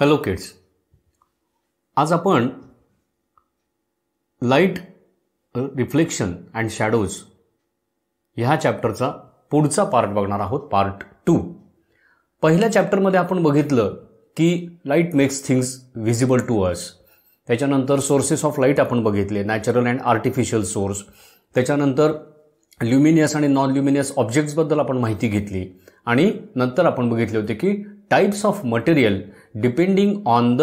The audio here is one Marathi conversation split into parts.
हॅलो किड्स आज आपण लाईट रिफ्लेक्शन अँड शॅडोज ह्या चॅप्टरचा पुढचा पार्ट बघणार आहोत पार्ट टू पहिल्या चॅप्टरमध्ये आपण बघितलं की light makes things visible to us त्याच्यानंतर सोर्सेस ऑफ लाईट आपण बघितले नॅचरल अँड आर्टिफिशियल सोर्स त्याच्यानंतर ल्युमिनियस आणि नॉन ल्युमिनियस ऑब्जेक्ट्सबद्दल आपण माहिती घेतली आणि नंतर आपण बघितले होते की types of material depending on the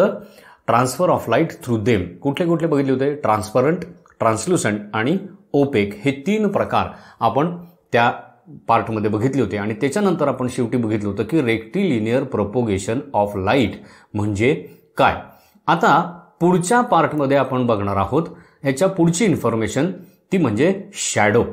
transfer of light through them कुठले कुठले बघितले होते ट्रान्सपरंट ट्रान्सल्युसंट आणि ओपेक हे तीन प्रकार आपण त्या पार्टमध्ये बघितले होते आणि त्याच्यानंतर आपण शेवटी बघितलं होतं की रेक्टिलिनियर प्रपोगेशन ऑफ लाईट म्हणजे काय आता पुढच्या पार्टमध्ये आपण बघणार आहोत ह्याच्या पुढची इन्फॉर्मेशन ती म्हणजे shadow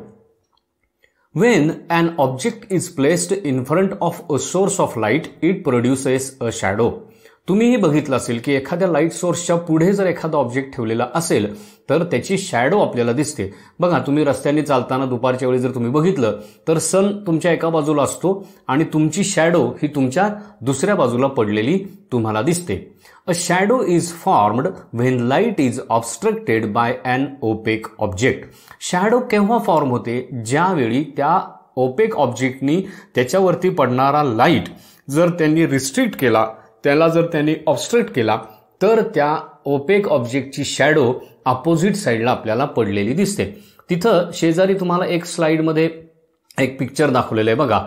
When an object is placed in front of a source of light, it produces a shadow. तुम्हीही बघितलं असेल की एखाद्या लाईट सोर्सच्या पुढे जर एखादा ऑब्जेक्ट ठेवलेला असेल तर त्याची शॅडो आपल्याला दिसते बघा तुम्ही रस्त्याने चालताना दुपारच्या वेळी जर तुम्ही बघितलं तर सन तुमच्या एका बाजूला असतो आणि तुमची शॅडो ही तुमच्या दुसऱ्या बाजूला पडलेली तुम्हाला दिसते a shadow is formed when light is obstructed by an opaque object shadow केव्हा फॉर्म होते ज्यावेळी त्या ओपेक ऑब्जेक्टनी त्याच्यावरती पडणारा लाईट जर त्यांनी रिस्ट्रिक्ट केला त्याला जर त्यांनी ऑबस्ट्रक्ट केला तर त्या ओपेक ऑब्जेक्टची शॅडो अपोजिट साईडला आपल्याला पडलेली दिसते तिथं शेजारी तुम्हाला एक स्लाईडमध्ये एक पिक्चर दाखवलेलं आहे बघा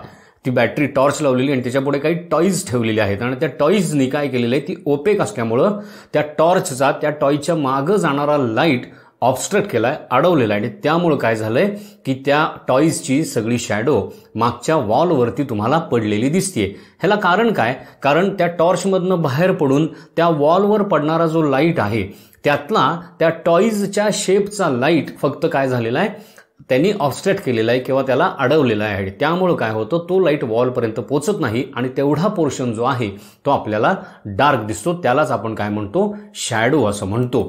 ती बॅटरी टॉर्च लावलेली आणि त्याच्यापुढे काही टॉईज ठेवलेली आहेत आणि त्या टॉईजनी काय केलेलं आहे ती ओपेक असल्यामुळं त्या टॉर्चचा त्या टॉयच्या मागं जाणारा लाईट ऑबस्ट्रक्ट केलाय अडवलेला आहे आणि त्यामुळं काय झालंय की त्या टॉईजची सगळी शॅडो मागच्या वॉलवरती तुम्हाला पडलेली दिसतीये ह्याला कारण काय कारण त्या टॉर्चमधनं बाहेर पडून त्या वॉलवर पडणारा जो लाईट आहे त्यातला त्या टॉईजच्या शेपचा लाईट फक्त काय झालेला आहे त्यांनी ऑबस्ट्रेट केलेला आहे किंवा त्याला अडवलेला आहे त्यामुळं काय होतं तो लाईट वॉलपर्यंत पोचत नाही आणि तेवढा पोर्शन जो आहे तो आपल्याला डार्क दिसतो त्यालाच आपण काय म्हणतो शॅडो असं म्हणतो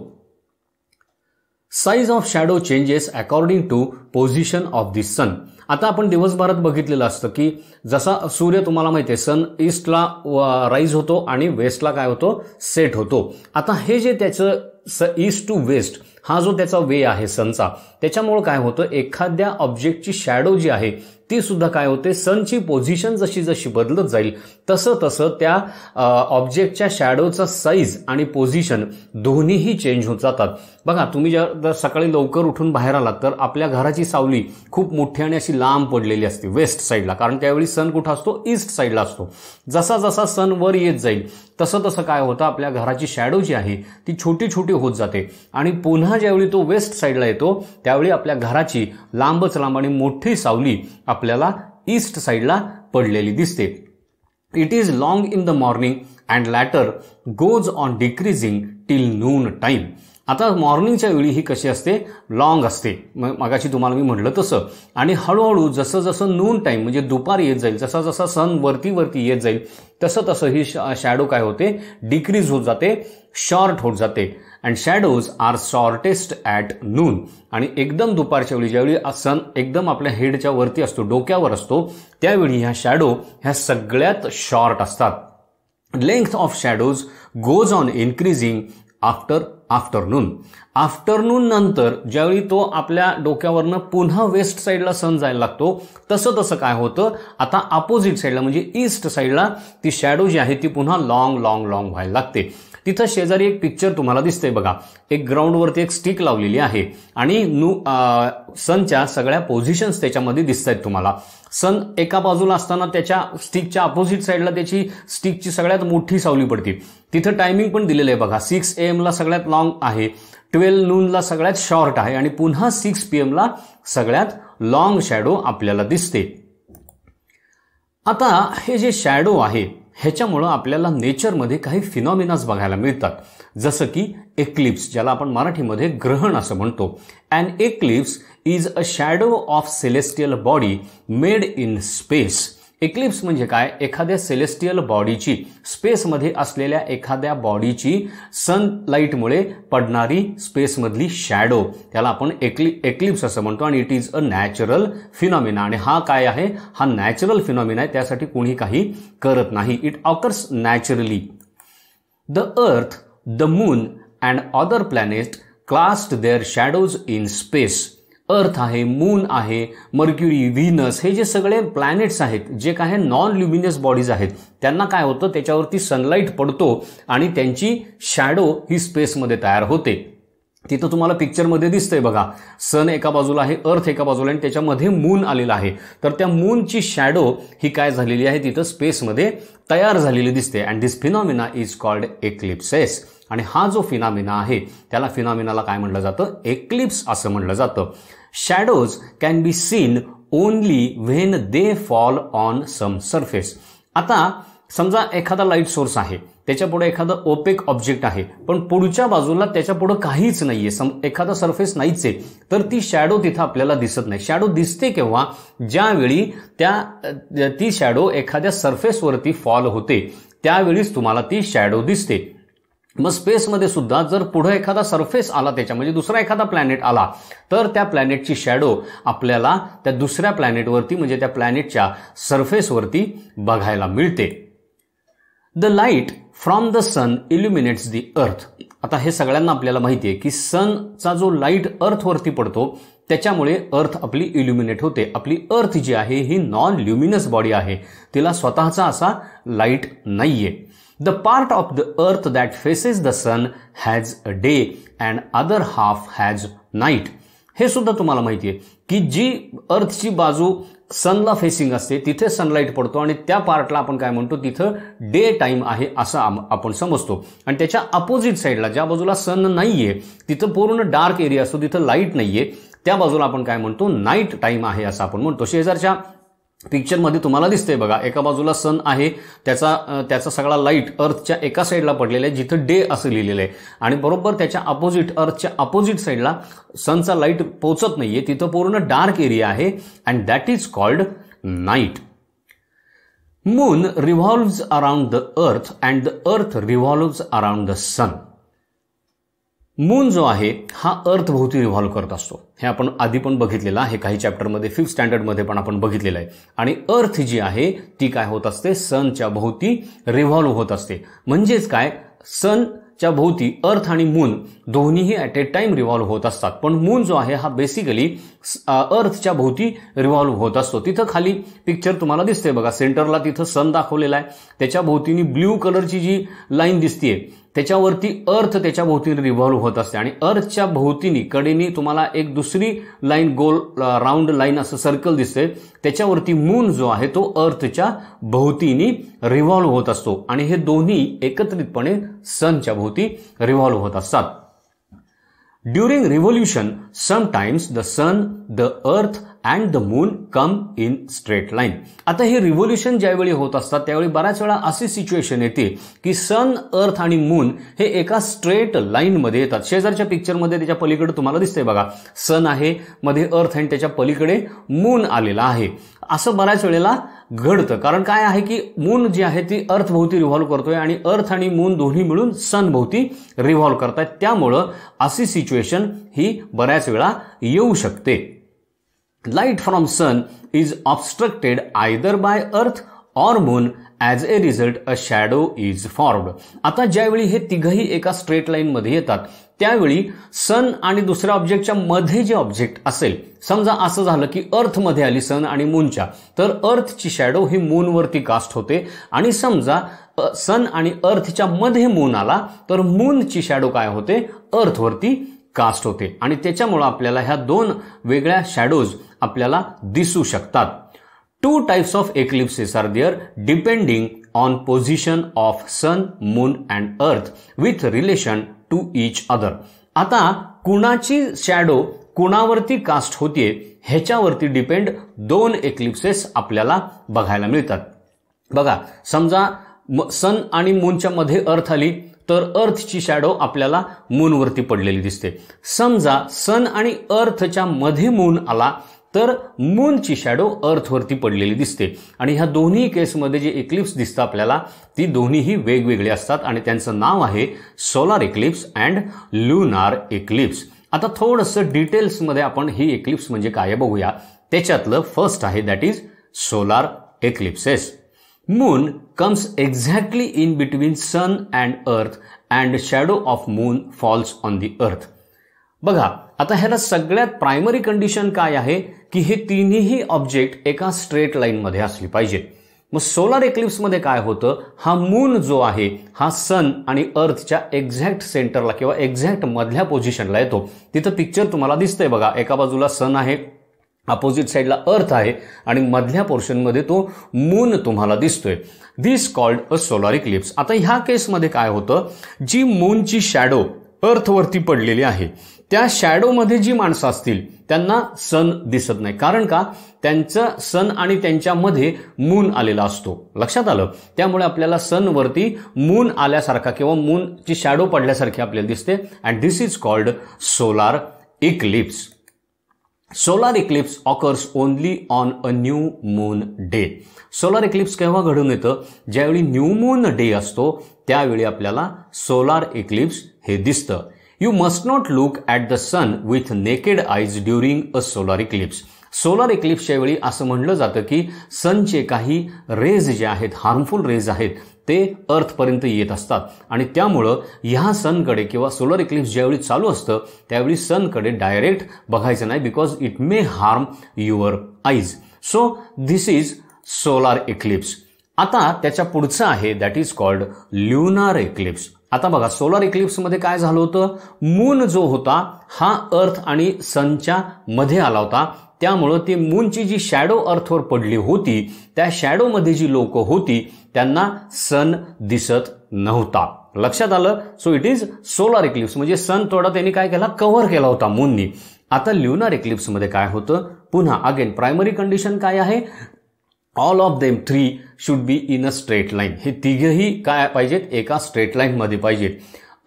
size of shadow changes according to position of the sun आता आपण दिवसभरात बघितलेलं असतं की जसा सूर्य तुम्हाला माहिती आहे सन ईस्टला राईज होतो आणि वेस्टला काय होतो सेट होतो आता हे जे त्याचं स ईस्ट टू वेस्ट हा जो त्याचा वे आहे सनचा त्याच्यामुळे काय होतं एखाद्या ऑब्जेक्टची शॅडो जी आहे ती सुद्धा काय होते सनची पोझिशन जशी जशी बदलत जाईल तसं तसं त्या ऑब्जेक्टच्या शॅडोचा साईज आणि पोझिशन दोन्हीही चेंज होत जातात बघा तुम्ही जर जर सकाळी लवकर उठून बाहेर आलात तर आपल्या घराची सावली खूप मोठी आणि अशी लांब पडलेली असते वेस्ट साईडला कारण त्यावेळी सन कुठं असतो ईस्ट साईडला असतो जसा जसा सन वर येत जाईल तसं तसं काय होतं आपल्या घराची शॅडो जी आहे ती छोटी छोटी होत जाते आणि पुन्हा पुन्हा ज्यावेळी तो वेस्ट साईडला येतो त्यावेळी आपल्या घराची लांबच लांब आणि मोठी सावली आपल्याला ईस्ट साईडला पडलेली दिसते it is long in the morning and later goes on decreasing till noon time आता मॉर्निंगच्या वेळी ही कशी असते लॉंग असते मग तुम्हाला मी म्हटलं तसं आणि हळूहळू जसं जसं नून टाईम म्हणजे दुपार येत जाईल जसा जसा सन वरती वरती येत जाईल तसं तसं ही शॅडो काय होते डिक्रीज होत जाते शॉर्ट होत जाते and shadows are shortest at noon आणि एकदम दुपारच्या वेळी ज्यावेळी सन एकदम आपल्या हेडच्या वरती असतो डोक्यावर असतो त्यावेळी ह्या शॅडो ह्या सगळ्यात शॉर्ट असतात length of shadows goes on increasing after afternoon afternoon नंतर ज्यावेळी तो आपल्या डोक्यावरनं पुन्हा वेस्ट साईडला सन जायला लागतो तसं तसं काय होतं आता अपोजिट साईडला म्हणजे ईस्ट साईडला ती शॅडो जी आहे ती पुन्हा लॉंग लाँग लाँग व्हायला लागते तिथं शेजारी एक पिक्चर तुम्हाला दिसतंय बघा एक ग्राउंडवरती एक स्टिक लावलेली आहे आणि नू सनच्या सगळ्या पोझिशन्स त्याच्यामध्ये दिसत आहेत तुम्हाला सन एका बाजूला असताना त्याच्या स्टिकच्या अपोजिट साईडला त्याची स्टिकची सगळ्यात मोठी सावली पडते तिथं टायमिंग पण दिलेलं आहे बघा सिक्स ए एमला सगळ्यात लॉंग आहे ट्वेल्व नूनला सगळ्यात शॉर्ट आहे आणि पुन्हा सिक्स पी एमला सगळ्यात लॉंग शॅडो आपल्याला दिसते आता हे जे शॅडो आहे ह्याच्यामुळं आपल्याला नेचरमध्ये काही फिनॉमिनाज बघायला मिळतात जसं की एक्लिप्स ज्याला आपण मराठीमध्ये ग्रहण असं म्हणतो and eclipse is a shadow of celestial body made in space eclipse म्हणजे काय एखाद्या सेलेस्टियल बॉडीची स्पेसमध्ये असलेल्या एखाद्या बॉडीची सनलाईटमुळे पडणारी स्पेसमधली शॅडो त्याला आपण एक्लि एक्लिप्स असं म्हणतो आणि it is a natural phenomena आणि हा काय आहे हा नॅचरल फिनॉमिना आहे त्यासाठी कोणी काही करत नाही it occurs naturally the earth the moon and other planet cast their shadows in space earth आहे मून आहे मर्क्युरी व्हीनस हे जे सगळे प्लॅनेट्स आहेत जे काय नॉन ल्युमिनियस बॉडीज आहेत त्यांना काय होतं त्याच्यावरती सनलाईट पडतो आणि त्यांची शॅडो ही स्पेसमध्ये तयार होते तिथं तुम्हाला पिक्चरमध्ये दिसतंय बघा सन एका बाजूला आहे अर्थ एका बाजूला आणि त्याच्यामध्ये मून आलेला आहे तर त्या मूनची शॅडो ही काय झालेली आहे तिथं स्पेसमध्ये तयार झालेली दिसते and this phenomena is called eclipses आणि हा जो फिनामिना आहे त्याला फिनामिनाला काय म्हटलं जातं एक्लिप्स असं म्हटलं जातं shadows can be seen only when they fall on some surface आता समजा एखादा लाईट सोर्स आहे त्याच्यापुढे एखादं ओपेक ऑब्जेक्ट आहे पण पुढच्या बाजूला त्याच्यापुढे काहीच नाही आहे सम एखादा सरफेस नाहीच आहे तर ती शॅडो तिथं आपल्याला दिसत नाही शॅडो दिसते केव्हा ज्यावेळी त्या ती शॅडो एखाद्या सरफेसवरती फॉल होते त्यावेळीच तुम्हाला ती शॅडो दिसते मग स्पेसमध्ये सुद्धा जर पुढं एखादा सरफेस आला त्याच्या म्हणजे दुसरा एखादा प्लॅनेट आला तर त्या प्लॅनेटची शॅडो आपल्याला त्या दुसऱ्या प्लॅनेटवरती म्हणजे त्या प्लॅनेटच्या सरफेसवरती बघायला मिळते the light from the sun illuminates the earth आता हे सगळ्यांना आपल्याला माहिती आहे की सनचा जो लाईट अर्थवरती पडतो त्याच्यामुळे अर्थ आपली इल्युमिनेट होते आपली अर्थ जी आहे ही नॉन ल्युमिनस बॉडी आहे तिला स्वतःचा असा लाईट नाही आहे the part of the earth that faces the sun has a day and other half has night हे सुद्धा तुम्हाला माहिती आहे की जी अर्थची बाजू सनला फेसिंग असते तिथे सनलाईट पडतो आणि त्या पार्टला आपण काय म्हणतो तिथं डे टाईम आहे असं आपण समजतो आणि त्याच्या अपोजिट साईडला ज्या बाजूला सन नाही आहे तिथं पूर्ण डार्क एरिया असतो तिथं लाईट नाही आहे त्या बाजूला आपण काय म्हणतो नाईट टाईम आहे असं आपण म्हणतो शेजारच्या पिक्चरमध्ये तुम्हाला दिसतंय बघा एका बाजूला सन आहे त्याचा त्याचा सगळा लाईट अर्थच्या एका साईडला पडलेला आहे जिथं डे असं लिहिलेलं आहे आणि बरोबर त्याच्या अपोजिट अर्थच्या अपोजिट साईडला सनचा लाईट पोचत नाहीये तिथं पूर्ण डार्क एरिया आहे and that is called night moon revolves around the earth and the earth revolves around the sun moon जो आहे हा अर्थभोवती रिव्हॉल्व्ह करत असतो हे आपण आधी पण बघितलेलं आहे काही चॅप्टरमध्ये फिफ्थ स्टँडर्डमध्ये पण आपण बघितलेलं आहे आणि अर्थ जी आहे ती काय होत असते सनच्या भोवती रिव्हॉल्व्ह होत असते म्हणजेच काय सनच्या भोवती अर्थ आणि मून दोन्हीही ॲट ए टाइम रिव्हॉल्व्ह होत असतात पण मून जो आहे हा बेसिकली अर्थच्या भोवती रिव्हॉल्व्ह होत असतो तिथं खाली पिक्चर तुम्हाला दिसते बघा सेंटरला तिथं सन दाखवलेला आहे त्याच्या भोवतीनी ब्ल्यू कलरची जी लाईन दिसतीये त्याच्यावरती अर्थ त्याच्या भोवतीने रिव्हॉल्व्ह होत असते आणि अर्थच्या भोवतीनी कडेनी तुम्हाला एक दुसरी लाईन गोल राऊंड लाईन असं सर्कल दिसते त्याच्यावरती मून जो आहे तो अर्थच्या भोवतीनी रिव्हॉल्व्ह होत असतो आणि हे दोन्ही एकत्रितपणे सनच्या भोवती रिव्हॉल्व्ह होत असतात during revolution sometimes the sun the earth and the moon come in straight line आता हे रिव्होल्युशन ज्यावेळी होत असतात त्यावेळी बऱ्याच वेळा अशी सिच्युएशन येते की सन अर्थ आणि मून हे एका स्ट्रेट लाईनमध्ये येतात शेजारच्या पिक्चरमध्ये त्याच्या पलीकडे तुम्हाला दिसतंय बघा सन आहे मध्ये अर्थ आणि त्याच्या पलीकडे मून आलेला आहे असं बऱ्याच वेळेला घडतं कारण काय आहे की मून जी आहे ती अर्थभोवती रिव्हॉल्व्ह करतोय आणि अर्थ आणि मून दोन्ही मिळून सनभोवती रिव्हॉल्व्ह करतात त्यामुळं अशी सिच्युएशन ही बऱ्याच वेळा येऊ शकते light from sun is obstructed either by earth or moon as a result a shadow is formed आता ज्यावेळी हे तिघही एका स्ट्रेट लाईनमध्ये येतात त्यावेळी सन आणि दुसऱ्या ऑब्जेक्टच्या मध्ये जे ऑब्जेक्ट असेल समजा असं झालं की अर्थमध्ये आली सन आणि मूनच्या तर अर्थची शॅडो ही मूनवरती कास्ट होते आणि समजा सन आणि अर्थच्या मध्ये मून आला तर मूनची शॅडो काय होते अर्थवरती कास्ट होते आणि त्याच्यामुळं आपल्याला ह्या दोन वेगळ्या शॅडोज आपल्याला दिसू शकतात two types of eclipses are there depending on position of sun moon and earth with relation to each other आता कुणाची शॅडो कुणावरती कास्ट होतीये ह्याच्यावरती डिपेंड दोन एक्लिप्सेस आपल्याला बघायला मिळतात बघा समजा सन आणि मूनच्या मध्ये अर्थ आली तर अर्थची शॅडो आपल्याला मूनवरती पडलेली दिसते समजा सन आणि अर्थच्या मध्ये मून आला तर मूनची शॅडो अर्थवरती पडलेली दिसते आणि ह्या दोन्ही केसमध्ये जे इक्लिप्स दिसतं आपल्याला ती दोन्हीही वेगवेगळी असतात आणि त्यांचं नाव आहे solar eclipse and lunar eclipse आता थोडंसं डिटेल्समध्ये आपण ही इक्लिप्स म्हणजे काय बघूया त्याच्यातलं फर्स्ट आहे that is solar eclipses moon comes exactly in between sun and earth and shadow of moon falls on the earth बघा आता ह्याला सगळ्यात प्रायमरी कंडिशन काय आहे की हे तिन्ही ऑब्जेक्ट एका स्ट्रेट लाईनमध्ये असली पाहिजे मग सोलार एक्लिप्समध्ये काय होतं हा मून जो आहे हा सन आणि अर्थच्या एक्झॅक्ट सेंटरला किंवा एक्झॅक्ट मधल्या पोझिशनला येतो तिथं पिक्चर तुम्हाला दिसतंय बघा एका बाजूला सन आहे अपोजिट साईडला अर्थ आहे आणि मधल्या पोर्शनमध्ये तो मून तुम्हाला दिसतोय this called a solar eclipse आता ह्या केसमध्ये काय होतं जी मूनची शॅडो अर्थवरती पडलेली आहे त्या शॅडोमध्ये जी माणसं असतील त्यांना सन दिसत नाही कारण का त्यांचं सन आणि त्यांच्यामध्ये मून आलेला असतो लक्षात आलं त्यामुळे आपल्याला सनवरती मून आल्यासारखा किंवा मूनची शॅडो पडल्यासारखी आपल्याला दिसते and this is called solar eclipse solar eclipse occurs only on a new moon day solar eclipse केव्हा घडून येतं ज्यावेळी न्यू मून डे असतो त्यावेळी आपल्याला सोलार इक्लिप्स हे दिसतं you must not look at the sun with naked eyes during a solar eclipse solar इक्लिप्सच्या वेळी असं म्हटलं जातं की सनचे काही रेज जे आहेत हार्मफुल रेज आहेत ते अर्थपर्यंत येत असतात आणि त्यामुळं ह्या सनकडे किंवा सोलर इक्लिप्स ज्यावेळी चालू असतं त्यावेळी सनकडे डायरेक्ट बघायचं नाही because it may harm your eyes so this is solar eclipse आता त्याच्या पुढचं आहे that is called lunar eclipse आता बघा सोलर इक्लिप्समध्ये काय झालं होतं मून जो होता हा अर्थ आणि सनच्या मध्ये आला होता त्यामुळं ती मूनची जी शॅडो अर्थवर पडली होती त्या शॅडोमध्ये जी लोक होती त्यांना सन दिसत नव्हता लक्षात आलं so it is solar eclipse म्हणजे सन थोडा त्यांनी काय केला कव्हर केला होता मूननी आता ल्युनार इक्लिप्समध्ये काय होतं पुन्हा अगेन प्रायमरी कंडिशन काय आहे all of them three should be in a straight line हे तिघेही काय पाहिजेत एका स्ट्रेट लाईनमध्ये पाहिजेत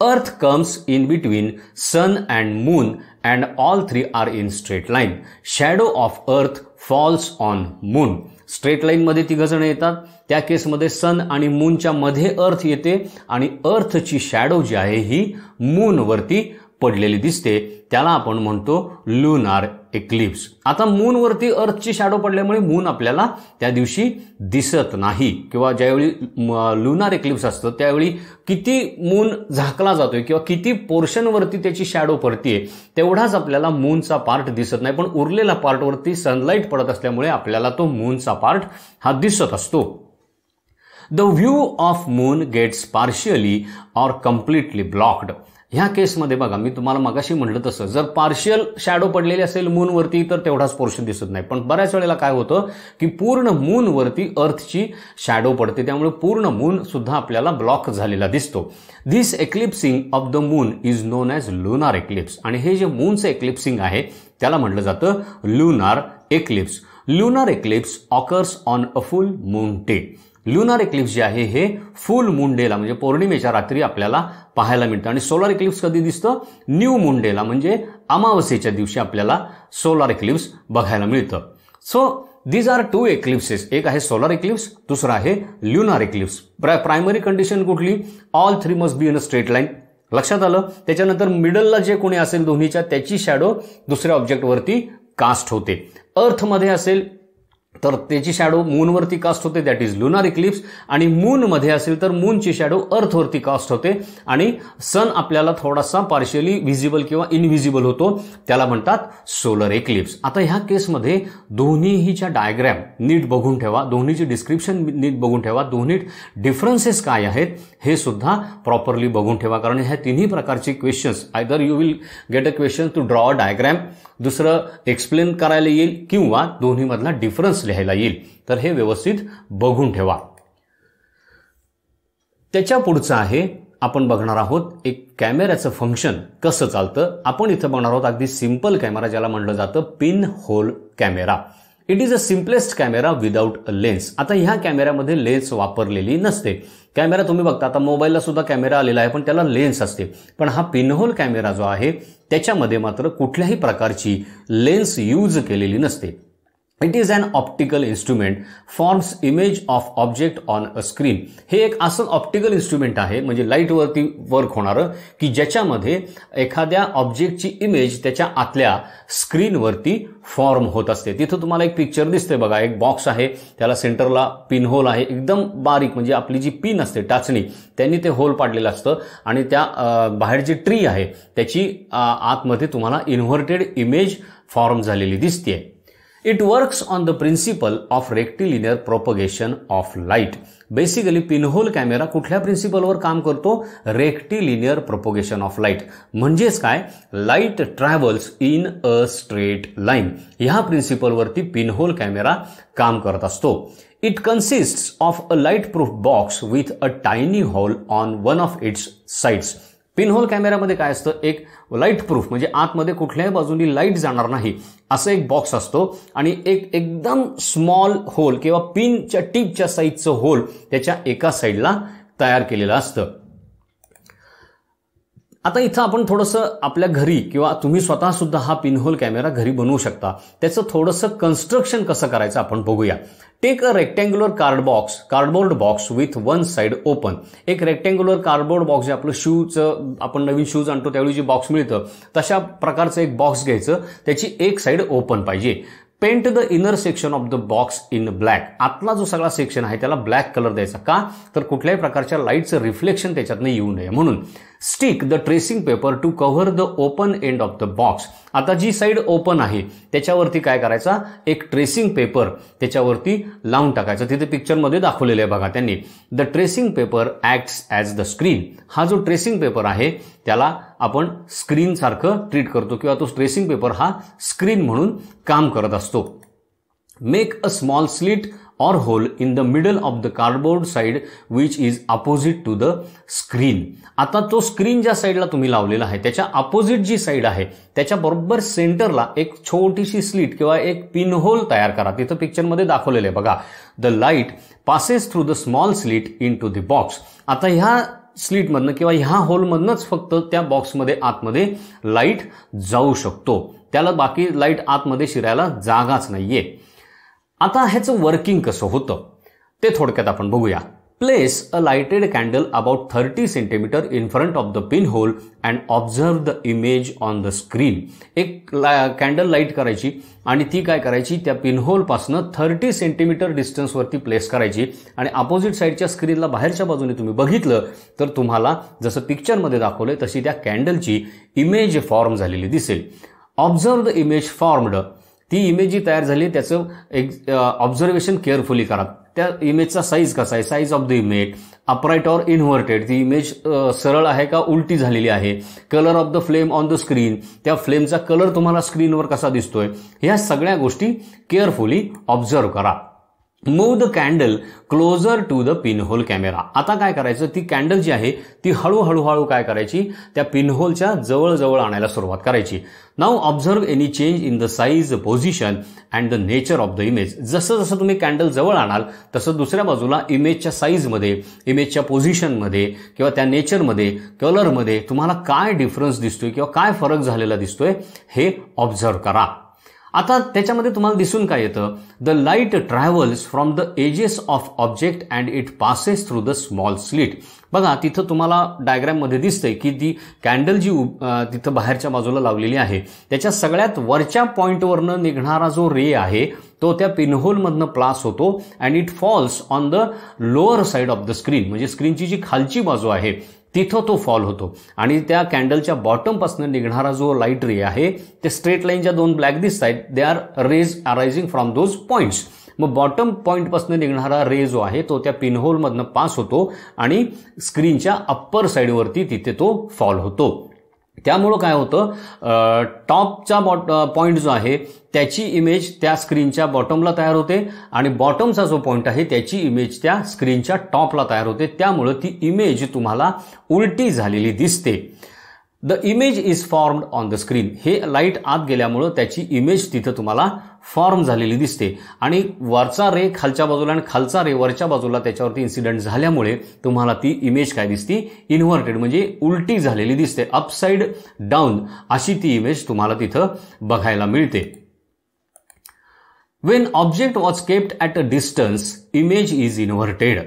earth comes in between sun and moon and all three are in straight line shadow of earth falls on moon straight लाईनमध्ये जण येतात त्या केसमध्ये सन आणि मूनच्या मध्ये अर्थ येते आणि अर्थची शॅडो जी आहे ही मूनवरती पडलेली दिसते त्याला आपण म्हणतो लुनार एक्लिप्स आता मूनवरती अर्थची शॅडो पडल्यामुळे मून आपल्याला त्या दिवशी दिसत नाही किंवा ज्यावेळी लुनार एक्लिप्स असतं त्यावेळी किती मून झाकला जातोय किंवा किती पोर्शनवरती त्याची शॅडो पडते तेवढाच आपल्याला मूनचा पार्ट दिसत नाही पण उरलेला पार्टवरती सनलाईट पडत असल्यामुळे आपल्याला तो मूनचा पार्ट हा दिसत असतो the view of moon gets partially or completely blocked ह्या केसमध्ये बघा मी तुम्हाला मगाशी म्हणलं तसं जर पार्शियल शॅडो पडलेली असेल मूनवरती तर तेवढाच पोर्शन दिसत नाही पण बऱ्याच वेळेला काय होतं की पूर्ण मूनवरती अर्थची शॅडो पडते त्यामुळे पूर्ण मून सुद्धा आपल्याला ब्लॉक झालेला दिसतो this eclipsing of the moon is known as lunar eclipse आणि हे जे मूनचं एक्लिप्सिंग आहे त्याला म्हटलं जातं lunar eclipse lunar eclipse occurs on a full moon day lunar eclipse जे आहे हे फुल मुंडेला म्हणजे पौर्णिमेच्या रात्री आपल्याला पाहायला मिळतं आणि सोलार इक्लिप्स कधी दिसतं न्यू मुंडेला म्हणजे अमावस्येच्या दिवशी आपल्याला सोलार इक्लिप्स बघायला मिळतं so these are two eclipses एक आहे सोलार इक्लिप्स दुसरा आहे ल्युनार इक्लिप्स प्रायमरी कंडिशन कुठली all three must be in a straight line लक्षात आलं त्याच्यानंतर मिडलला जे कोणी असेल दोन्हीच्या त्याची शॅडो दुसऱ्या ऑब्जेक्टवरती कास्ट होते अर्थमध्ये असेल तर त्याची शॅडो मूनवरती कास्ट होते दॅट इज लुनार इक्लिप्स आणि मूनमध्ये असेल तर मूनची शॅडो अर्थवरती कास्ट होते आणि सन आपल्याला थोडासा पार्शियली व्हिजिबल किंवा इनव्हिजिबल होतो त्याला म्हणतात सोलर इक्लिप्स आता ह्या केसमध्ये दोन्हीहीच्या डायग्रॅम नीट बघून ठेवा दोन्हीची डिस्क्रिप्शन नीट बघून ठेवा दोन्ही डिफरन्सेस काय आहेत हे सुद्धा प्रॉपरली बघून ठेवा कारण ह्या तिन्ही प्रकारचे questions either you will get a question to draw a diagram दुसरं एक्सप्लेन करायला येईल किंवा दोन्हीमधला डिफरन्स लिहायला येईल तर हे व्यवस्थित बघून ठेवा त्याच्या पुढचं आहे आपण बघणार आहोत एक कॅमेऱ्याचं फंक्शन कसं चालतं आपण इथं बघणार आहोत अगदी सिम्पल कॅमेरा ज्याला म्हटलं जातं pin hole camera it is a simplest camera without a lens आता ह्या कॅमेऱ्यामध्ये लेन्स वापरलेली नसते कॅमेरा तुम्ही बघता आता मोबाईलला सुद्धा कॅमेरा आलेला आहे पण त्याला लेन्स असते पण हा पिनहोल कॅमेरा जो आहे त्याच्यामध्ये मात्र कुठल्याही प्रकारची लेन्स यूज केलेली नसते it is an optical instrument forms image of object on a screen हे एक असं ऑप्टिकल इन्स्ट्रुमेंट आहे म्हणजे लाईटवरती वर्क होणारं की ज्याच्यामध्ये एखाद्या ऑब्जेक्टची इमेज त्याच्या आतल्या स्क्रीनवरती फॉर्म होत असते तिथं तुम्हाला एक पिक्चर दिसते बघा एक बॉक्स आहे त्याला सेंटरला पिन होल आहे एकदम बारीक म्हणजे आपली जी पिन असते टाचणी त्यांनी ते होल पाडलेलं असतं आणि त्या बाहेर जी ट्री आहे त्याची आतमध्ये तुम्हाला इन्व्हर्टेड इमेज फॉर्म झालेली दिसते It works on the principle of rectilinear propagation of light. Basically, pinhole camera kutla principle over kam karto rectilinear propagation of light. Manjes kai, light travels in a straight line. Yaha principle worthi pinhole camera kam karta sto. It consists of a light proof box with a tiny hole on one of its sides. Pinhole कॅमेरामध्ये काय असतं एक लाईट प्रूफ म्हणजे आतमध्ये कुठल्याही बाजूनी लाईट जाणार नाही असं एक बॉक्स असतो आणि एक एकदम स्मॉल होल किंवा पिनच्या टिपच्या साईजचं होल त्याच्या एका साईडला तयार केलेलं असतं आता इथं आपण थोडंसं आपल्या घरी किंवा तुम्ही स्वतः सुद्धा हा पिनहोल कॅमेरा घरी बनवू शकता त्याचं थोडंसं कन्स्ट्रक्शन कसं करायचं आपण बघूया take a rectangular card box cardboard box with one side open एक रेक्टँग्युलर कार्डबोर्ड बॉक्स जे आपलं शूचं आपण नवीन शूज आणतो त्यावेळी जे बॉक्स मिळतं तशा प्रकारचं एक बॉक्स घ्यायचं त्याची एक साईड ओपन पाहिजे paint the inner section of the box in black आतला जो सगळा सेक्शन आहे त्याला ब्लॅक कलर द्यायचा का तर कुठल्याही प्रकारच्या लाईटचं रिफ्लेक्शन त्याच्यातनं येऊ नये म्हणून stick the tracing paper to cover the open end of the box आता जी साईड ओपन आहे त्याच्यावरती काय करायचा एक ट्रेसिंग पेपर त्याच्यावरती लावून टाकायचा तिथे पिक्चरमध्ये दाखवलेलं आहे बघा त्यांनी the tracing paper acts as the screen हा जो ट्रेसिंग पेपर आहे त्याला आपण स्क्रीनसारखं ट्रीट करतो किंवा तो ट्रेसिंग पेपर हा स्क्रीन म्हणून काम करत असतो make a small slit or hole in the middle of the cardboard side which is opposite to the screen आता तो स्क्रीन ज्या साईडला तुम्ही लावलेला आहे त्याच्या अपोजिट जी साईड आहे त्याच्या बरोबर सेंटरला एक छोटीशी स्लीट किंवा एक पिन होल तयार करा तिथं पिक्चरमध्ये दाखवलेलं आहे बघा the light passes through the small slit into the box आता ह्या स्लीटमधनं किंवा ह्या होलमधनंच फक्त त्या बॉक्समध्ये आतमध्ये लाईट जाऊ शकतो त्याला बाकी लाईट आतमध्ये शिरायला जागाच नाहीये आता ह्याचं वर्किंग कसं होतं ते थोडक्यात आपण बघूया place a lighted candle about thirty centimetre in front of the pin hole and observe the image on the screen एक ला कॅन्डल लाईट करायची आणि ती काय करायची त्या पिनहोलपासून थर्टी सेंटीमीटर डिस्टन्सवरती प्लेस करायची आणि अपोजिट साईडच्या स्क्रीनला बाहेरच्या बाजूने तुम्ही बघितलं तर तुम्हाला जसं पिक्चरमध्ये दाखवलं तशी त्या कॅन्डलची इमेज फॉर्म झालेली दिसेल ऑब्झर्व द इमेज फॉर्मड ती इमेज जी तयार झाली त्याचं एक ऑब्झर्वेशन केअरफुली करा त्या इमेजचा साईज कसा आहे size of the image upright or inverted ती इमेज सरळ आहे का उलटी झालेली आहे colour of the flame on the screen त्या फ्लेमचा कलर तुम्हाला स्क्रीनवर कसा दिसतोय ह्या सगळ्या गोष्टी केअरफुली ऑब्झर्व करा move the candle closer to the pinhole camera आता काय करायचं ती कॅन्डल जी आहे ती हळूहळू हळू काय करायची त्या पिनहोलच्या जवळजवळ आणायला सुरुवात करायची now observe any change in the size position and the nature of the image जसं जसं तुम्ही कॅन्डल जवळ आणाल तसं दुसऱ्या बाजूला इमेजच्या साईजमध्ये इमेजच्या पोझिशनमध्ये किंवा त्या नेचरमध्ये कलरमध्ये तुम्हाला काय डिफरन्स दिसतोय किंवा काय फरक झालेला दिसतोय हे ऑब्झर्व करा आता त्याच्यामध्ये तुम्हाला दिसून काय येतं the light travels from the edges of object and it passes through the small slit बघा तिथं तुम्हाला डायग्रॅममध्ये दिसतंय की ती कॅन्डल जी तिथं बाहेरच्या बाजूला लावलेली आहे त्याच्या सगळ्यात वरच्या पॉईंटवरनं निघणारा जो रे आहे तो त्या पिनहोलमधनं प्लास होतो and it falls on the lower side of the screen म्हणजे स्क्रीनची जी खालची बाजू आहे तिथं तो फॉल होतो आणि त्या कॅन्डलच्या बॉटमपासून निघणारा जो लाईट रे आहे ते स्ट्रेट लाईनच्या दोन ब्लॅक दिसत आहेत they are rays arising from those points मग बॉटम पॉईंटपासून निघणारा रे जो आहे तो त्या पिनहोलमधनं पास होतो आणि स्क्रीनच्या अप्पर साईडवरती तिथे तो फॉल होतो त्यामुळं काय होतं टॉपचा बॉट पॉईंट जो आहे त्याची इमेज त्या स्क्रीनच्या बॉटमला तयार होते आणि बॉटमचा जो पॉईंट आहे त्याची इमेज त्या स्क्रीनच्या टॉपला तयार होते त्यामुळं ती इमेज तुम्हाला उलटी झालेली दिसते the image is formed on the screen हे लाईट आत गेल्यामुळं त्याची इमेज तिथं तुम्हाला फॉर्म झालेली दिसते आणि वरचा रे खालच्या बाजूला आणि खालचा रे वरच्या बाजूला त्याच्यावरती इन्सिडेंट झाल्यामुळे तुम्हाला ती इमेज काय दिसती इन्व्हर्टेड म्हणजे उलटी झालेली दिसते अपसाईड डाऊन अशी ती इमेज तुम्हाला तिथं बघायला मिळते when object was kept at a distance image is inverted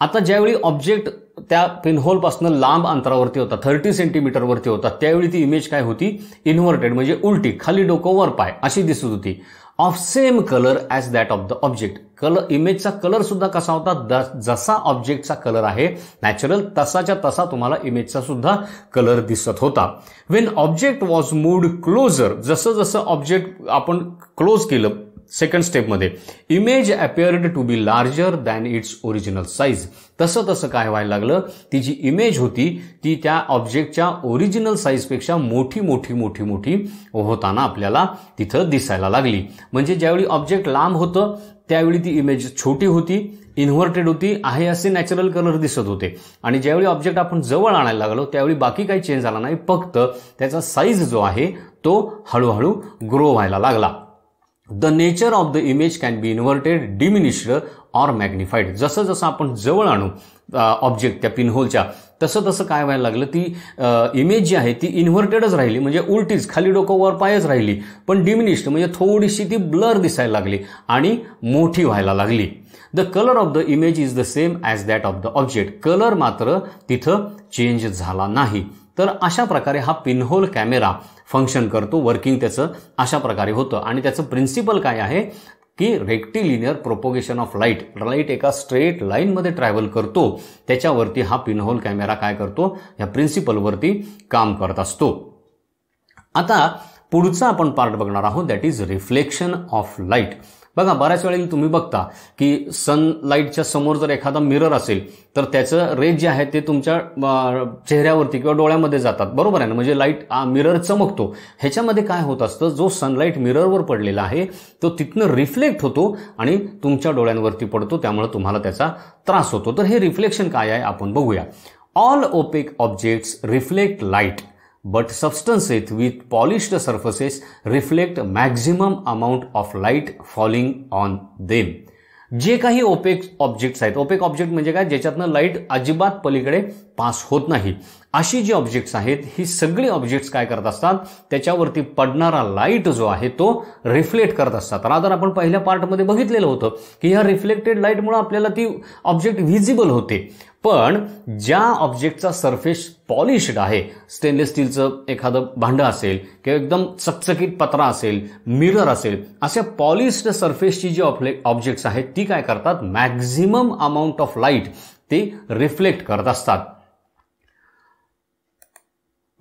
आता ज्यावेळी ऑब्जेक्ट त्या पिनहोलपासून लांब अंतरावरती होता थर्टी सेंटीमीटरवरती होता त्यावेळी ती इमेज काय होती इन्व्हर्टेड म्हणजे उलटी खाली डोकं वर पाय अशी दिसत होती of same colour as that of the object colour इमेजचा कलर सुद्धा कसा होता जसा ऑब्जेक्टचा कलर आहे नॅचरल तसाच्या तसा तुम्हाला इमेजचा सुद्धा कलर दिसत होता when object was moved closer जसं जसं ऑब्जेक्ट आपण क्लोज केलं सेकंड स्टेपमध्ये image appeared to be larger than its original size तसं तसं काय व्हायला लागलं ती जी इमेज होती ती त्या ऑब्जेक्टच्या ओरिजिनल साईजपेक्षा मोठी मोठी मोठी मोठी होताना आपल्याला तिथं दिसायला लागली म्हणजे ज्यावेळी ऑब्जेक्ट लांब होतं त्यावेळी ती इमेज छोटी होती इन्व्हर्टेड होती आहे असे नॅचरल कलर दिसत होते आणि ज्यावेळी ऑब्जेक्ट आपण जवळ आणायला लागलो त्यावेळी बाकी काही चेंज झाला नाही फक्त त्याचा साईज जो आहे तो हळूहळू ग्रो व्हायला लागला the nature of the image can be inverted diminished or magnified जसं जसं आपण जवळ आणू ऑब्जेक्ट त्या पिनहोलच्या तसं तसं काय व्हायला लागलं ती इमेज जी आहे ती इन्व्हर्टेडच राहिली म्हणजे उलटीच खाली डोकं वर पायच राहिली पण डिमिनिश्ड म्हणजे थोडीशी ती ब्लर दिसायला लागली आणि मोठी व्हायला लागली the colour of the image is the same as that of the object colour मात्र तिथं चेंज झाला नाही तर अशा प्रकारे हा पिनहोल कॅमेरा फंक्शन करतो वर्किंग त्याचं अशा प्रकारे होतं आणि त्याचं प्रिन्सिपल काय आहे की rectilinear propagation of light light एका स्ट्रेट लाईनमध्ये ट्रॅव्हल करतो त्याच्यावरती हा पिनहोल कॅमेरा काय करतो या प्रिन्सिपलवरती काम करत असतो आता पुढचा आपण पार्ट बघणार आहोत that is reflection of light बघा बऱ्याच वेळेला तुम्ही बघता की सनलाईटच्या समोर जर एखादा मिरर असेल तर त्याचं रेज जे आहे ते तुमच्या चेहऱ्यावरती किंवा डोळ्यामध्ये जातात बरोबर आहे ना म्हणजे लाईट मिरर चमकतो ह्याच्यामध्ये काय होत असतं जो सनलाईट मिररवर पडलेला आहे तो तिथनं रिफ्लेक्ट होतो आणि तुमच्या डोळ्यांवरती पडतो त्यामुळे तुम्हाला त्याचा त्रास होतो तर हे रिफ्लेक्शन काय आहे आपण बघूया all opaque objects reflect light but substances with polished surfaces reflect maximum amount of light falling on them. जे काही ओपेक ऑब्जेक्ट्स आहेत ओपेक ऑब्जेक्ट म्हणजे काय ज्याच्यातनं लाईट अजिबात पलीकडे पास होत नाही अशी जी ऑब्जेक्ट्स आहेत ही सगळी ऑब्जेक्ट्स काय करत असतात त्याच्यावरती पडणारा लाईट जो आहे तो रिफ्लेक्ट करत असतात आता आपण पहिल्या पार्टमध्ये बघितलेलं होतं की ह्या रिफ्लेक्टेड लाईटमुळे आपल्याला ती ऑब्जेक्ट व्हिजिबल होते पण ज्या ऑब्जेक्टचा सरफेस पॉलिश्ड आहे स्टेनलेस स्टीलचं एखादं भांडं असेल किंवा एकदम चकचकीत पत्रा असेल मिरर असेल अशा पॉलिश्ड सरफेसची जी ऑफ ऑब्जेक्ट्स आहेत ती काय करतात मॅक्झिमम अमाऊंट ऑफ लाईट ते रिफ्लेक्ट करत असतात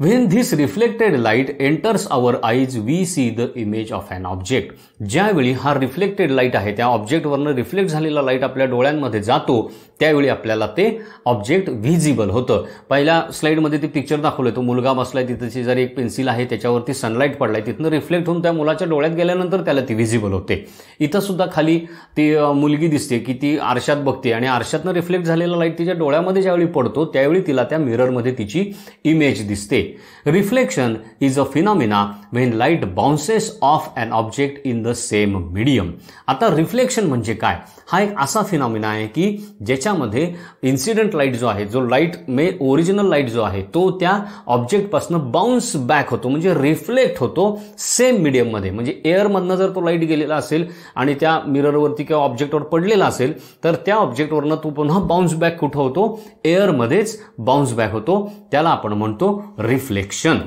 When this reflected light enters our eyes we see the image of an object ज्यावेळी हा रिफ्लेक्टेड लाईट आहे त्या ऑब्जेक्टवरनं रिफ्लेक्ट झालेला लाईट आपल्या डोळ्यांमध्ये जातो त्यावेळी आपल्याला ते ऑब्जेक्ट व्हिजिबल होतं पहिल्या स्लाईडमध्ये ती पिक्चर दाखवलं तो मुलगा बसलाय तिथंची जरी एक पेन्सिल आहे त्याच्यावरती सनलाईट पडलाय तिथनं रिफ्लेक्ट होऊन त्या मुलाच्या डोळ्यात गेल्यानंतर त्याला ती व्हिजिबल होते इथं सुद्धा खाली ती मुलगी दिसते की ती आरशात बघते आणि आरशातनं रिफ्लेक्ट झालेला लाईट तिच्या डोळ्यामध्ये ज्यावेळी पडतो त्यावेळी तिला त्या मिररमध्ये तिची इमेज दिसते Reflection is a phenomena when light bounces off an object in the same medium. आता reflection म्हणजे काय हा एक असा फिनॉमिना आहे की ज्याच्यामध्ये इन्सिडेंट लाईट जो आहे जो लाईट मे ओरिजिनल लाईट जो आहे तो त्या ऑब्जेक्टपासून बाउन्स बॅक होतो म्हणजे रिफ्लेक्ट होतो सेम मिडियममध्ये म्हणजे एअरमधनं जर तो लाईट गेलेला असेल आणि त्या मिररवरती किंवा ऑब्जेक्टवर पडलेला असेल तर त्या ऑब्जेक्टवरनं तो पुन्हा बाउन्स बॅक कुठं होतो एअरमध्येच बाउन्स बॅक होतो त्याला आपण म्हणतो रिफ्लेक्शन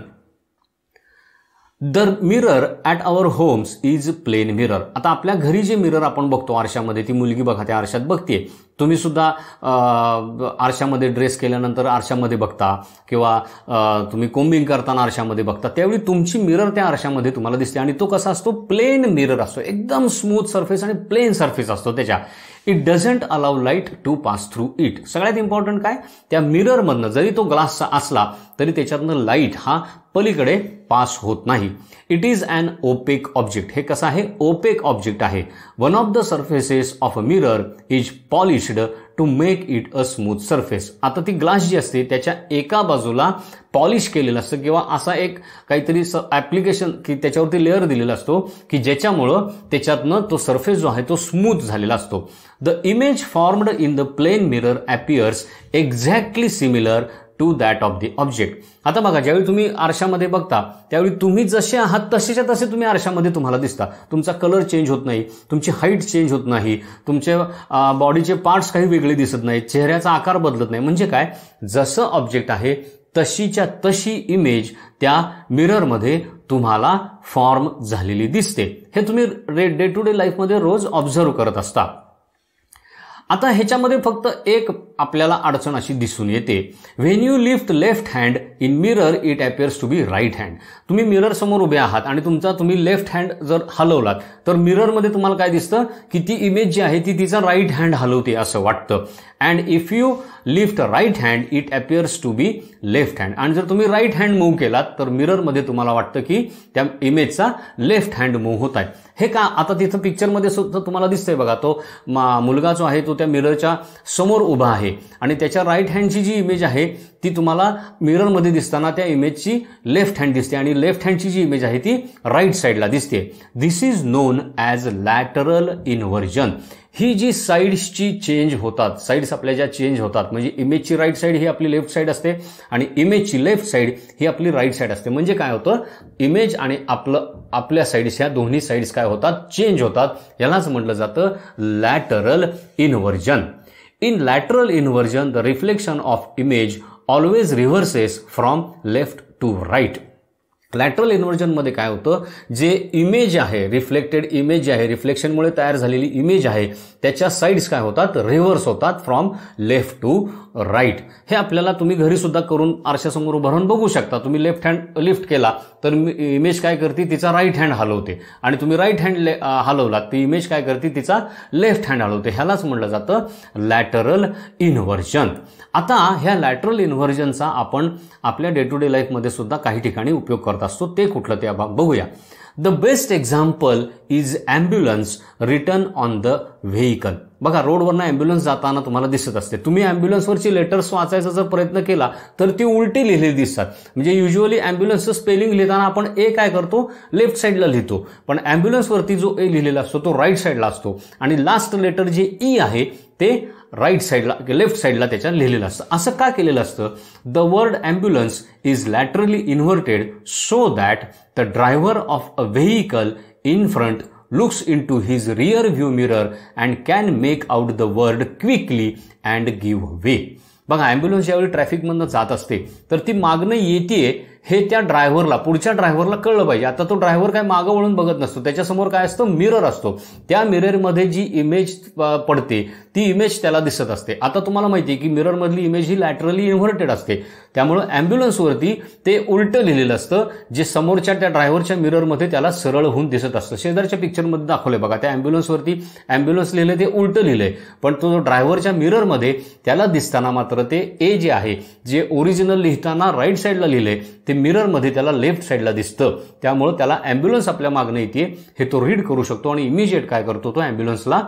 दर mirror at our homes is plane mirror आता आपल्या घरी जे मिरर आपण बघतो आरशामध्ये ती मुलगी बघा त्या आरशात बघते तुम्ही सुद्धा आरशामध्ये ड्रेस केल्यानंतर आरशामध्ये बघता किंवा तुम्ही कोंबिंग करताना आरशामध्ये बघता त्यावेळी तुमची मिरर त्या आरशामध्ये तुम्हाला दिसते आणि तो कसा असतो प्लेन मिरर असतो एकदम स्मूथ सर्फेस आणि प्लेन सर्फेस असतो त्याच्या it doesn't allow light to pass through it सगळ्यात इम्पॉर्टंट काय त्या मिररमधनं जरी तो ग्लासचा असला तरी त्याच्यातनं लाईट हा पलीकडे पास होत नाही it is an opaque object हे कसं आहे ओपेक ऑब्जेक्ट आहे one of the surfaces of a mirror is polished to make it a smooth surface आता ती ग्लास जी असते त्याच्या एका बाजूला पॉलिश केलेलं असतं किंवा असा एक काहीतरी स ॲप्लिकेशन की त्याच्यावरती लेअर दिलेला असतो की ज्याच्यामुळं त्याच्यातनं तो सर्फेस जो आहे तो स्मूथ झालेला असतो the image formed in the plane mirror appears exactly similar to that of the object आता बघा ज्यावेळी तुम्ही आरशामध्ये बघता त्यावेळी तुम्ही जसे आहात तसेच्या तसे तुम्ही आरशामध्ये तुम्हाला दिसता तुमचा कलर चेंज होत नाही तुमची हाईट चेंज होत नाही तुमचे बॉडीचे पार्ट्स काही वेगळे दिसत नाही चेहऱ्याचा आकार बदलत नाही म्हणजे काय जसं ऑब्जेक्ट आहे तशीच्या तशी इमेज त्या मिररमध्ये तुम्हाला फॉर्म झालेली दिसते हे तुम्ही डे टू डे लाईफमध्ये रोज ऑब्झर्व करत असता आता ह्याच्यामध्ये फक्त एक आपल्याला अडचण अशी दिसून येते when you lift left hand in mirror it appears to be right hand तुम्ही मिरर समोर उभे आहात आणि तुमचा तुम्ही लेफ्ट हँड जर हलवलात तर मिररमध्ये तुम्हाला काय दिसतं की ती इमेज जी आहे ती तिचा राईट हँड हलवते असं वाटतं and if you lift right hand it appears to be left hand आणि जर तुम्ही राईट हँड मूव्ह केलात तर मिररमध्ये तुम्हाला वाटतं की त्या इमेजचा लेफ्ट हँड मूव्ह होत आहे हे का आता तिथं पिक्चरमध्ये सुद्धा तुम्हाला दिसतंय बघा तो मा मुलगा जो आहे तो त्या मिररच्या समोर उभा आहे आणि त्याच्या राईट हँडची जी इमेज आहे ती तुम्हाला मिररमध्ये दिसताना त्या इमेजची लेफ्ट हँड दिसते आणि लेफ्ट हँडची जी इमेज आहे ती राईट साईडला दिसते this is known as lateral inversion ही जी साईड्सची चेंज होतात साईड्स आपल्या ज्या चेंज होतात म्हणजे इमेजची राईट साईड ही आपली लेफ्ट साईड असते आणि इमेजची लेफ्ट साईड ही आपली राईट साईड असते म्हणजे काय होतं इमेज आणि आपलं आपल्या साईड्स ह्या दोन्ही साईड्स काय होतात चेंज होतात यालाच म्हटलं जातं lateral inversion in lateral inversion the reflection of image always reverses from left to right लॅटरल इन्व्हर्जनमध्ये काय होतं जे इमेज आहे रिफ्लेक्टेड इमेज आहे रिफ्लेक्शनमुळे तयार झालेली इमेज आहे त्याच्या साईड्स काय होतात रिव्हर्स होतात फ्रॉम लेफ्ट टू राईट हे आपल्याला तुम्ही घरीसुद्धा करून आरशासमोर उभं राहून बघू शकता तुम्ही लेफ्ट हँड लिफ्ट केला तर इमेज काय करते तिचा राईट हँड हलवते आणि तुम्ही राईट हँड ले हलवला ती इमेज काय करते तिचा लेफ्ट हँड हलवते ह्यालाच म्हटलं जातं लॅटरल इन्व्हर्जन आता ह्या लॅटरल इन्व्हर्जनचा आपण आपल्या डे टू डे लाईफमध्ये सुद्धा काही ठिकाणी उपयोग करतो करत असतो ते कुठलं ते बघूया the best example is ambulance written on the vehicle बघा रोडवरनं ॲम्ब्युलन्स जाताना तुम्हाला दिसत असते तुम्ही ॲम्ब्युलन्सवरची लेटर्स वाचायचा जर प्रयत्न केला तर ती उलटी लिहिलेली दिसतात म्हणजे युजली ॲम्ब्युलन्सचं स्पेलिंग लिहिताना आपण ए काय करतो लेफ्ट साईडला लिहितो पण ॲम्ब्युलन्सवरती जो ए लिहिलेला असतो तो राईट साईडला असतो आणि लास्ट लेटर जे ई e आहे ते राईट साईडला लेफ्ट साईडला त्याच्या लिहिलेलं असतं असं का केलेलं असतं the word ambulance is laterally inverted so that the driver of a vehicle in front looks in to his rear view mirror and can make out the word quickly and give way बघा ॲम्ब्युलन्स ज्यावेळी ट्रॅफिकमधनं जात असते तर ती मागणं येते हे त्या ड्रायव्हरला पुढच्या ड्रायव्हरला कळलं पाहिजे आता तो ड्रायव्हर काय मागं वळून बघत नसतो त्याच्यासमोर काय असतं मिरर असतो त्या मिररमध्ये जी इमेज पडते ती इमेज त्याला दिसत असते आता तुम्हाला माहिती आहे की मिररमधली इमेज ही लॅटरली इन्व्हर्टेड असते त्यामुळं ॲम्ब्युलन्सवरती ते उलटं लिहिलेलं असतं जे समोरच्या त्या ड्रायव्हरच्या मिररमध्ये त्याला सरळ होऊन दिसत असतं शेजारच्या पिक्चरमध्ये दाखवलंय बघा त्या ॲम्ब्युलन्सवरती ॲम्ब्युलन्स लिहिलं ते उलटं लिहिलंय पण तो जो ड्रायव्हरच्या मिररमध्ये त्याला दिसताना मात्र ते ए जे आहे जे ओरिजिनल लिहिताना राईट साईडला लिहिलंय ते मिररमध्ये त्याला लेफ्ट साईडला दिसतं त्यामुळं त्याला ॲम्ब्युलन्स आपल्या मागणं येते हे तो रीड करू शकतो आणि इमिजिएट काय करतो तो ॲम्ब्युलन्सला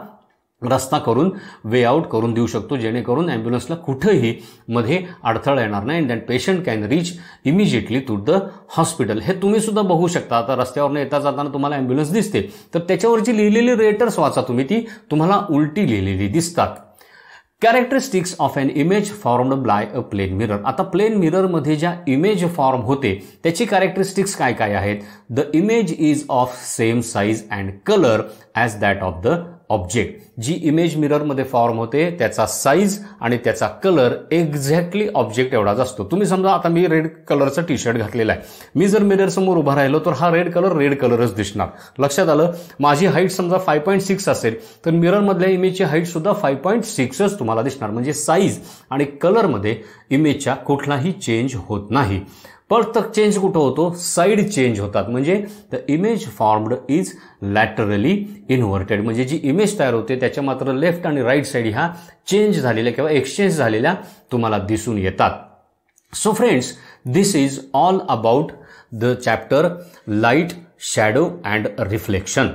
रस्ता करून वे आउट करून देऊ शकतो जेणेकरून ॲम्ब्युलन्सला कुठंही मध्ये अडथळा येणार नाही and then patient can reach immediately to the hospital हे तुम्ही सुद्धा बघू शकता आता रस्त्यावरनं येता जाताना तुम्हाला ॲम्ब्युलन्स दिसते तर त्याच्यावरची लिहिलेली रेटर्स वाचा तुम्ही ती तुम्हाला उलटी लिहिलेली दिसतात characteristics of an image formed by a plane mirror आता प्लेन मिररमध्ये ज्या इमेज फॉर्म होते त्याची कॅरेक्टरिस्टिक्स काय काय आहेत the image is of same size and colour as that of the object जी इमेज मिररमध्ये फॉर्म होते त्याचा साईज आणि त्याचा कलर एक्झॅक्टली ऑब्जेक्ट एवढाच असतो तुम्ही समजा आता मी रेड कलरचं टी शर्ट घातलेला आहे मी जर मिरर समोर उभा राहिलो तर हा रेड कलर रेड कलरच दिसणार लक्षात आलं माझी हाईट समजा फाय पॉईंट सिक्स असेल तर मिररमधल्या इमेजची हाईट सुद्धा फाय पॉईंट सिक्सच तुम्हाला दिसणार म्हणजे साईज आणि कलरमध्ये इमेजच्या कुठलाही चेंज होत नाही परत चेंज कुठं होतो साईड चेंज होतात म्हणजे the image formed is laterally inverted म्हणजे जी इमेज तयार होते त्याच्या मात्र लेफ्ट आणि राईट साईड ह्या चेंज झालेल्या किंवा एक्सचेंज झालेल्या तुम्हाला दिसून येतात so friends this is all about the chapter light shadow and reflection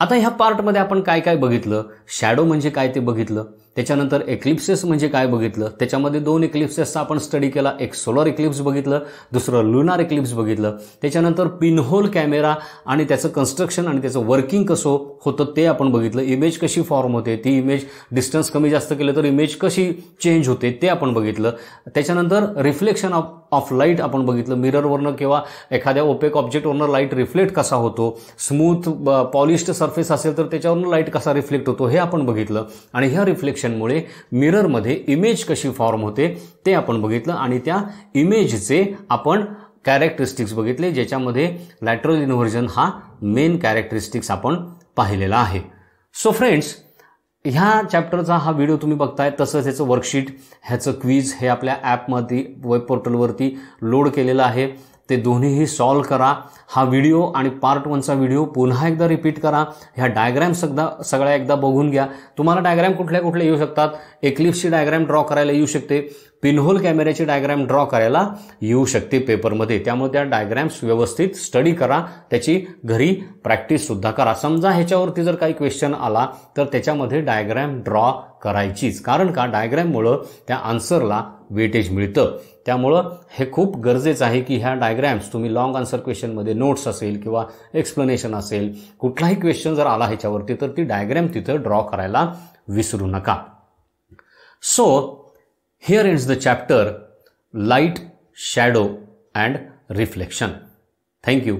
आता ह्या पार्टमध्ये आपण काय काय बघितलं शॅडो म्हणजे काय ते बघितलं त्याच्यानंतर एक्लिप्सेस म्हणजे काय बघितलं त्याच्यामध्ये दोन एक्लिप्सेसचा आपण स्टडी केला एक सोलर एक्लिप्स बघितलं दुसरं लुनार एक्लिप्स बघितलं त्याच्यानंतर पिनहोल कॅमेरा आणि त्याचं कन्स्ट्रक्शन आणि त्याचं वर्किंग कसं होतं ते आपण बघितलं इमेज कशी फॉर्म होते ती इमेज डिस्टन्स कमी जास्त केलं तर इमेज कशी चेंज होते ते आपण बघितलं त्याच्यानंतर रिफ्लेक्शन ऑफ ऑफ लाईट आपण बघितलं मिररवरनं किंवा एखाद्या ओपेक ऑब्जेक्टवरनं लाईट रिफ्लेक्ट कसा होतो स्मूथ पॉलिश्ड सरफेस असेल तर त्याच्यावरनं लाईट कसा रिफ्लेक्ट होतो हे आपण बघितलं आणि ह्या रिफ्लेक्शन रिफ्लेक्शनमुळे मिररमध्ये इमेज कशी फॉर्म होते ते आपण बघितलं आणि त्या इमेजचे आपण कॅरेक्टरिस्टिक्स बघितले ज्याच्यामध्ये लॅटरल इन्व्हर्जन हा मेन कॅरेक्टरिस्टिक्स आपण पाहिलेला आहे सो फ्रेंड्स ह्या चॅप्टरचा हा व्हिडिओ तुम्ही बघताय तसंच ह्याचं वर्कशीट ह्याचं क्वीज हे आपल्या ॲपमध्ये वेब पोर्टलवरती लोड केलेलं आहे ते दोन्हीही सॉल्व करा हा व्हिडिओ आणि पार्ट वनचा व्हिडिओ पुन्हा एकदा रिपीट करा ह्या डायग्रॅम सगदा सगळ्या एकदा बघून घ्या तुम्हाला डायग्रॅम कुठल्या कुठल्या येऊ शकतात एक्लिप्सची डायग्रॅम ड्रॉ करायला येऊ शकते पिनहोल कॅमेऱ्याची डायग्रॅम ड्रॉ करायला येऊ शकते पेपरमध्ये त्यामुळे त्या डायग्रॅम्स व्यवस्थित स्टडी करा त्याची घरी प्रॅक्टिससुद्धा करा समजा ह्याच्यावरती जर काही क्वेश्चन आला तर त्याच्यामध्ये डायग्रॅम ड्रॉ करायचीच कारण का डायग्रॅममुळं त्या आन्सरला वेटेज मिळतं त्यामुळं हे खूप गरजेचं आहे की ह्या डायग्रॅम्स तुम्ही लॉंग आन्सर क्वेश्चनमध्ये नोट्स असेल किंवा एक्सप्लेनेशन असेल कुठलाही क्वेश्चन जर आला ह्याच्यावरती तर ती डायग्रॅम तिथं ड्रॉ करायला विसरू नका so here is the chapter light shadow and reflection thank you